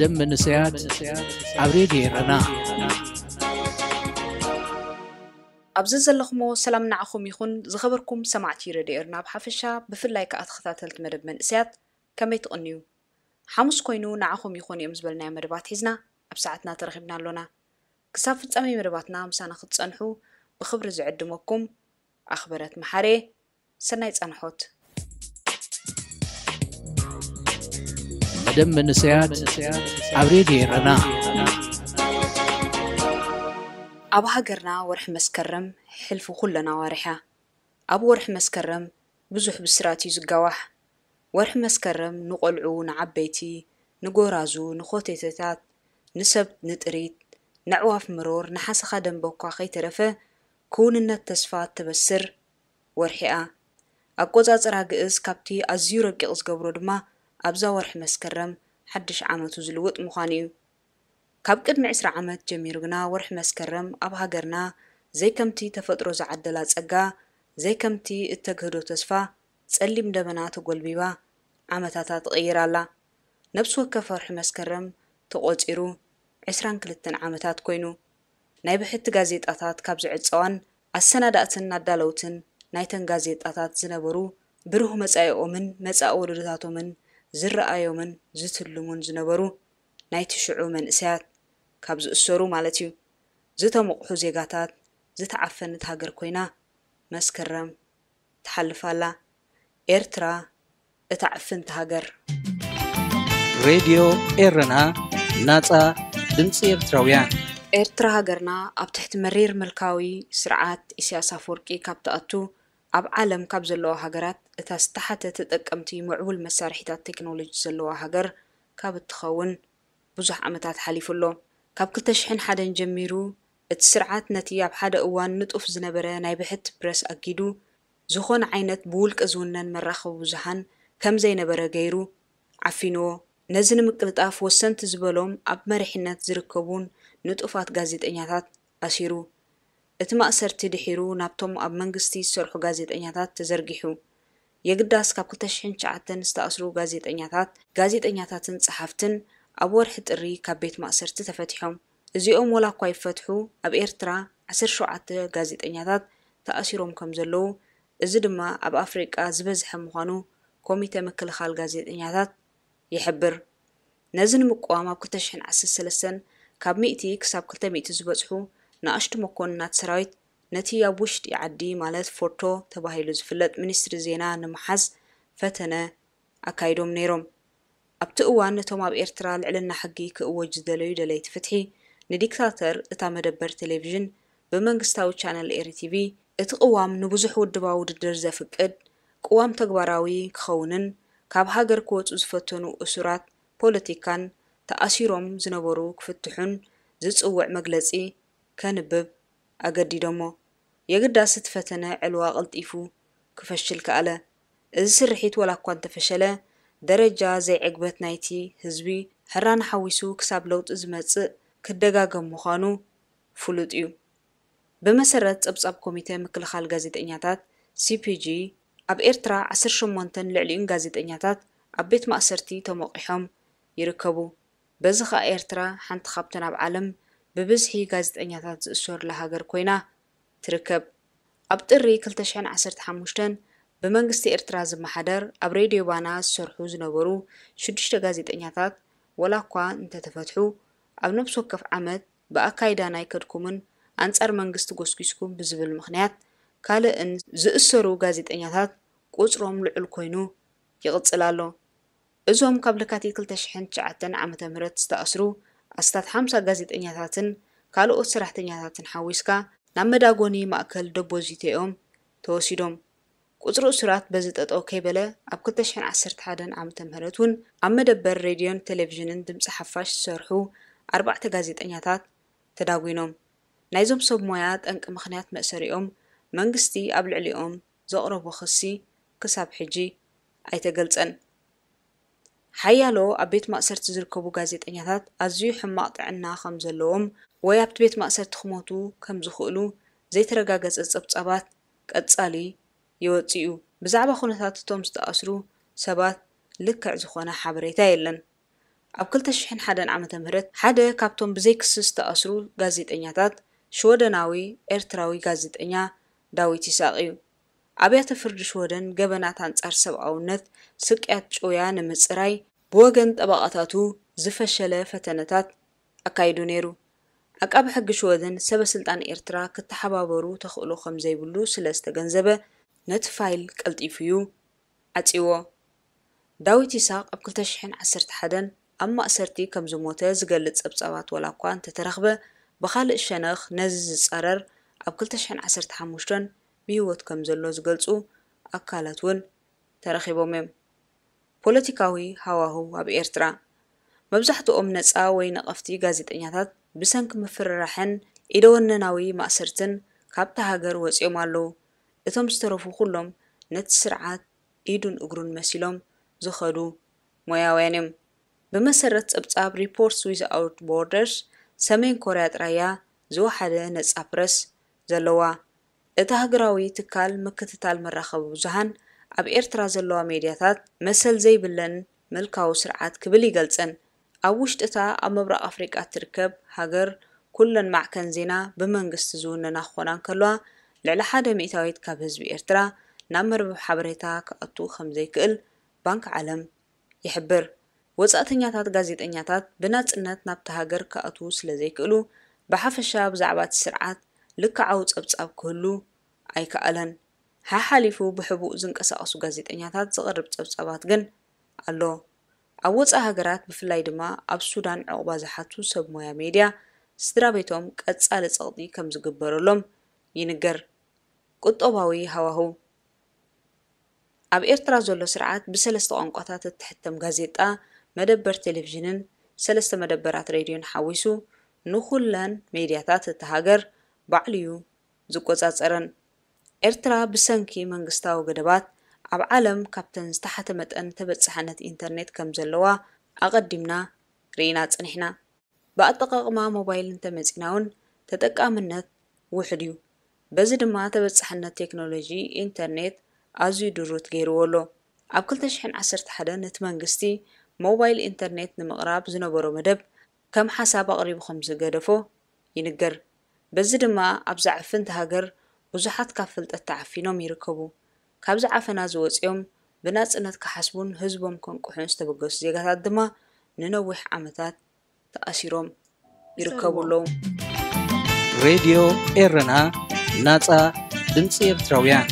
ደም መንእሰያት ኣብ ሬድዮ ይረና ኣብዚ ዘለኹሞ ሰላም ንዓኹም ይኹን ዝኸበርኩም ሰማዕቲ ሬድዮ ኤርና ብሓፈሻ ብፍላይ ከዓ ተኸታተልቲ መደብ መንእሰያት ከመይ ትቕንዩ ሓሙስ ኮይኑ ንዓኹም ይኹን እዮም ዝበልናዮ መደባት ሒዝና ኣብ ሰዓትና ተረኺብና ኣሎና ክሳብ ፍጻሜ መደባትና ምሳና ክትጸንሑ ብኽብሪ ዝዕድመኩም ኣኽበረት መሓሬ ሰናይ ጸንሖት حدم من نسيات عبريد هيرنا أبو هاجرنا ورح مسكرم حلف كلنا وارحة أبو ورح مسكرم بزح بسراتي زقواح ورح مسكرم نقلعو نعبيتي نقورازو نخوتي تتات نسب نتريد نعواف مرور نحس خادم بوكا خي ترفة كون التسفات تبسر ورحئة أقوز أزراق إز كابتي أزيو رقيق قبرو دما ኣብዛ ወርሒ መስከረም ሓድሽ ዓመቱ ዝልውጥ ምዃኑ እዩ ካብ ቅድሚ 20 ዓመት ጀሚሩ ግና ወርሒ መስከረም ኣብ ሃገርና ዘይከምቲ ተፈጥሮ ዝዓደላ ጸጋ ዘይከምቲ እተግህዶ ተስፋ ጸሊም ደበና ተጐልቢባ ዓመታታ ትቕይር ኣላ ነብሲ ወከፍ ወርሒ መስከረም ተቖጺሩ 22 ዓመታት ኮይኑ ናይ ብሕቲ ጋዜጣታት ካብ ዝዕፀዋን ኣሰናዳእትን ኣዳለውትን ናይተን ጋዜጣታት ዝነበሩ ብሩህ መጻኢኦምን መጻኢ ወለዶታቶምን ዝረኣዮምን ዝትልሙን ዝነበሩ ናይቲ ሽዑ መንእሰያት ካብ ዝእሰሩ ማለት እዩ ዝተመቑሑ ዜጋታት ዝተዓፈነት ሃገር ኮይና መስከረም ተሓልፋላ ኤርትራ እታዕፍንቲ ሃገር ሬድዮ ኤረና ናፃ ድምፂ ኤርትራውያን ኤርትራ ሃገርና ኣብ ትሕቲ መሪር መልካዊ ስርዓት ኢስያስ ኣፈወርቂ ካብ ተኣቱ ኣብ ዓለም ካብ ዘለዎ ሃገራት እታ ዝተሓተ ተጠቀምቲ ምዕቡል መሳርሒታት ቴክኖሎጂ ዘለዋ ሃገር ካብ እትኸውን ብዙሕ ዓመታት ሓሊፉ ኣሎ ካብ 201 ጀሚሩ እቲ ስርዓት ነቲ ኣብ ሓደ እዋን ንጡፍ ዝነበረ ናይ ብሕት ፕረስ ኣጊዱ ዝኾነ ዓይነት ብውልቀ ዝውነን መራኸቢ ብዙሓን ከም ዘይነበረ ገይሩ ዓፊንዎ ነዚ ንምቅልጣፍ ወሰንቲ ዝበሎም ኣብ መሪሕነት ዝርከቡን ንጡፋት ጋዜጠኛታት ኣሲሩ እቲ ማእሰርቲ ድሒሩ ናብቶም ኣብ መንግስቲ ዝሰርሑ ጋዜጠኛታት ተዘርጊሑ የግዳስ ካብ 2009 ዝተኣስሩ ጋዜጠኛታት ጋዜጠኛታትን ፀሓፍትን ኣብ ወርሒ ጥሪ ካብ ቤት ማእሰርቲ ተፈቲሖም እዚኦም ወላ እኳ ይፈትሑ ኣብ ኤርትራ 17 ጋዜጠኛታት ተኣሲሮም ከም ዘለዉ እዚ ድማ ኣብ ኣፍሪቃ ዝበዝሐ ምዃኑ ኮሚተ ምክልኻል ጋዜጠኛታት ይሕብር ነዚ ንምቋዋም ኣብ 2013 ካብ 100 ክሳብ 200 ዝበፅሑ ንኣሽቱ መኮንናት ሰራዊት ነቲ ኣብ ውሽጢ ዓዲ ማለት ፎርቶ ተባሂሉ ዝፍለጥ ሚኒስትሪ ዜና ንምሓዝ ፈተነ ኣካይዶም ነይሮም ኣብቲ እዋን ነቶም ኣብ ኤርትራ ልዕልና ሕጊ ክእወጅ ዝደለዩ ደለይቲ ፍትሒ ንዲክታተር እታ መደበር ቴሌቭዥን ብመንግስታዊ ቻነል ኤርቲቪ እቲ ቅዋም ንብዙሕ ውድባ ውድድር ዘፍቅድ ቅዋም ተግባራዊ ክኸውንን ካብ ሃገር ክወፁ ዝፈተኑ እሱራት ፖለቲካን ተኣሲሮም ዝነበሩ ክፍትሑን ዝፅውዕ መግለፂ ከንብብ ኣገዲዶሞ የግዳስት ፈተነ ዕልዋ ቅልጢፉ ክፈሽል ከኣለ እዚ ስርሒት ወላ እኳ እንተፈሸለ ደረጃ ዘይዕግበት ናይቲ ህዝቢ ሕራን ሓዊሱ ክሳብ ለውጢ ዝመጽእ ክደጋገም ምዃኑ ፍሉጥ እዩ ብመሰረት ጸብጻብ ኮሚቴ ምክልኻል ጋዜጠኛታት ሲፒጂ ኣብ ኤርትራ 18 ልዕሊኡን ጋዜጠኛታት ኣብ ቤት ማእሰርቲ ተመቂሖም ይርከቡ በዚ ከዓ ኤርትራ ሓንቲ ካብተን ኣብ ዓለም ብብዝሒ ጋዜጠኛታት ዝእሰሩላ ሃገር ኮይና ትርከብ ኣብ ጥሪ 215 ብመንግስቲ ኤርትራ ዝመሓደር ኣብ ሬድዮ ባና ዝሰርሑ ዝነበሩ ሽዱሽተ ጋዜጠኛታት ወላ እኳ እንተተፈትሑ ኣብ ነብሲ ወከፍ ዓመት ብኣካይዳ ናይ ከድኩምን ኣንጻር መንግስቲ ጎስጊስኩም ብዝብል ምክንያት ካልእን ዝእሰሩ ጋዜጠኛታት ቁፅሮም ልዑል ኮይኑ ይቕፅል ኣሎ እዞም ካብ ለካቲት 209 ዓ ም ዝተኣስሩ ኣስታት 50 ጋዜጠኛታትን ካልኦት ሰራሕተኛታትን ሓዊስካ ናመዳጎኒ ማእከል ደቦዚትኦም ተወሲዶም ቁፅሪ እስራት በዚ ጠጠው ከይበለ ኣብ 211 ዓ ም እውን ኣብ መደበር ሬድዮን ቴሌቭዥንን ድምፂ ሓፋሽ ዝሰርሑ ኣርባዕተ ጋዜጠኛታት ተዳጒኖም ናይዞም ሰብ ሞያ ጠንቂ ምኽንያት መእሰሪኦም መንግስቲ ኣብ ልዕሊኦም ዘቕረቦ ክሲ ክሳብ ሕጂ ኣይተገልፀን ሓያሎ ኣብ ቤት ማእሰርቲ ዝርከቡ ጋዜጠኛታት ኣዝዩ ሕማቅ ጥዕና ከም ዘለዎም ወይ ኣብቲ ቤት ማእሰርቲ ክመቱ ከም ዝኽእሉ ዘይተረጋገፀ ፀብጻባት ቀጻሊ ይወፅ እዩ ብዛዕባ ኩነታት እቶም ዝተኣስሩ ሰባት ልክዕ ዝኾነ ሓበሬታ የለን ኣብ 201 ዓ ም ሓደ ካብቶም ክስ ዝተኣስሩ ጋዜጠኛታት ሽወደናዊ ኤርትራዊ ጋዜጠኛ ዳዊት ይስቅ እዩ ኣብያተ ፍርዲ ሽወደን ገበናት ኣንጻር ሰብኣውነት ስቅያት ጮያ ንምፅራይ ብወገን ጠባቃታቱ ዝፈሸለ ፈተነታት ኣካይዱ ነይሩ ኣቃብ ሕጊ ሽወትን ሰበስልጣን ኤርትራ ክተሓባበሩ ተኽእሎ ከም ዘይብሉ ስለ ዝተገንዘበ ነቲ ፋይል ቀልጢፉ እዩ ዓፂዎ ዳዊት ይስቅ ኣብ 211 ኣብ ማእሰርቲ ከም ዝሞተ ዝገልጽ ጸብጻባት ወላ እኳ እንተተረኽበ ብኻልእ ሸነኽ ነዚ ዝጸረር ኣብ 215 ብህይወት ከም ዘሎ ዝገልጹ ኣካላት እውን ተረኺቦም እዮም ፖለቲካዊ ሃዋህው ኣብ ኤርትራ መብዛሕትኦም ነፃ ወይ ነቐፍቲ ጋዜጠኛታት ብሰንኪ ምፍርራሕን ኢደ ወነናዊ ማእሰርትን ካብታ ሃገር ወፂኦም ኣለዉ እቶም ዝተረፉ ኩሎም ነቲ ስርዓት ኢዱን እግሩን መሲሎም ዝኸዱ ሞያውያን እዮም ብመሰረት ፀብጻብ ሪፖርትስ ዊዝ ኣውት ቦርደርስ ሰሜን ኮርያ ጥራያ ዝወሓደ ነፃ ፕረስ ዘለዋ እቲ ሃገራዊ ትካል ምክትታል መራኸቢ ብዙሃን ኣብ ኤርትራ ዘለዋ ሜድያታት መሰል ዘይብለን መልካዊ ስርዓት ክብል ይገልፅን ኣብ ውሽጢ እታ ኣብ ምብራቕ ኣፍሪቃ እትርከብ ሃገር ኩለን ማዕከን ዜና ብመንግስቲ ዝውነና ክኾና እንከለዋ ልዕሊ ሓደ ሚእታዊት ካብ ህዝቢ ኤርትራ ናብ መርበብ ሓበሬታ ክኣቱ ከም ዘይክእል ባንኪ ዓለም ይሕብር ወፃእተኛታት ጋዜጠኛታት ብናፅነት ናብቲ ሃገር ክኣትዉ ስለ ዘይክእሉ ብሓፈሻ ብዛዕባ እቲ ስርዓት ልክዓዊ ፀብጻብ ክህሉ ኣይከኣለን ሓሓሊፉ ብሕቡእ ዝንቀሳቐሱ ጋዜጠኛታት ዝቐርብ ፀብፀባት ግን ኣሎ ኣብ ወፃኢ ሃገራት ብፍላይ ድማ ኣብ ሱዳን ዕቑባ ዝሓቱ ሰብ ሞያ ሜድያ ስድራ ቤቶም ቀጻሊ ጸቕጢ ከም ዝግበረሎም ይንገር ቁጠባዊ ሃዋህው ኣብ ኤርትራ ዘሎ ስርዓት ብሰለስተ ቋንቋታት እትሕተም ጋዜጣ መደበር ቴሌቭዥንን ሰለስተ መደበራት ሬድዮን ሓዊሱ ንኩለን ሜድያታት እቲ ሃገር ባዕልዩ ዝቆጻጸረን ኤርትራ ብሰንኪ መንግስታዊ ገደባት ኣብ ዓለም ካብተን ዝተሓተ መጠን ተበፃሕነት ኢንተርኔት ከም ዘለዋ ኣቐዲምና ርኢና ፅኒሕና ብኣጠቃቕማ ሞባይል እንተመፂና እውን ተጠቃምነት ውሕድ እዩ በዚ ድማ ተበፃሕነት ቴክኖሎጂ ኢንተርኔት ኣዝዩ ድሩት ገይርዎ ኣሎ ኣብ 211 ነቲ መንግስቲ ሞባይል ኢንተርኔት ንምቕራብ ዝነበሮ መደብ ከም ሓሳብ ኣቕሪቡ ከም ዝገደፎ ይንገር በዚ ድማ ኣብ ዛዕፍንቲ ሃገር ብዙሓት ካብ ፍልጠት ተዓፊኖም ይርከቡ ካብዚ ዓፈና ዝወፅኦም ብናፅነት ክሓስቡን ህዝቦም ከንቁሑን ዝተበገሱ ዜጋታት ድማ ንነዊሕ ዓመታት ተኣሲሮም ይርከቡ ኣለዉ ሬድዮ ኤረና ናፃ ድምፂ ኤርትራውያን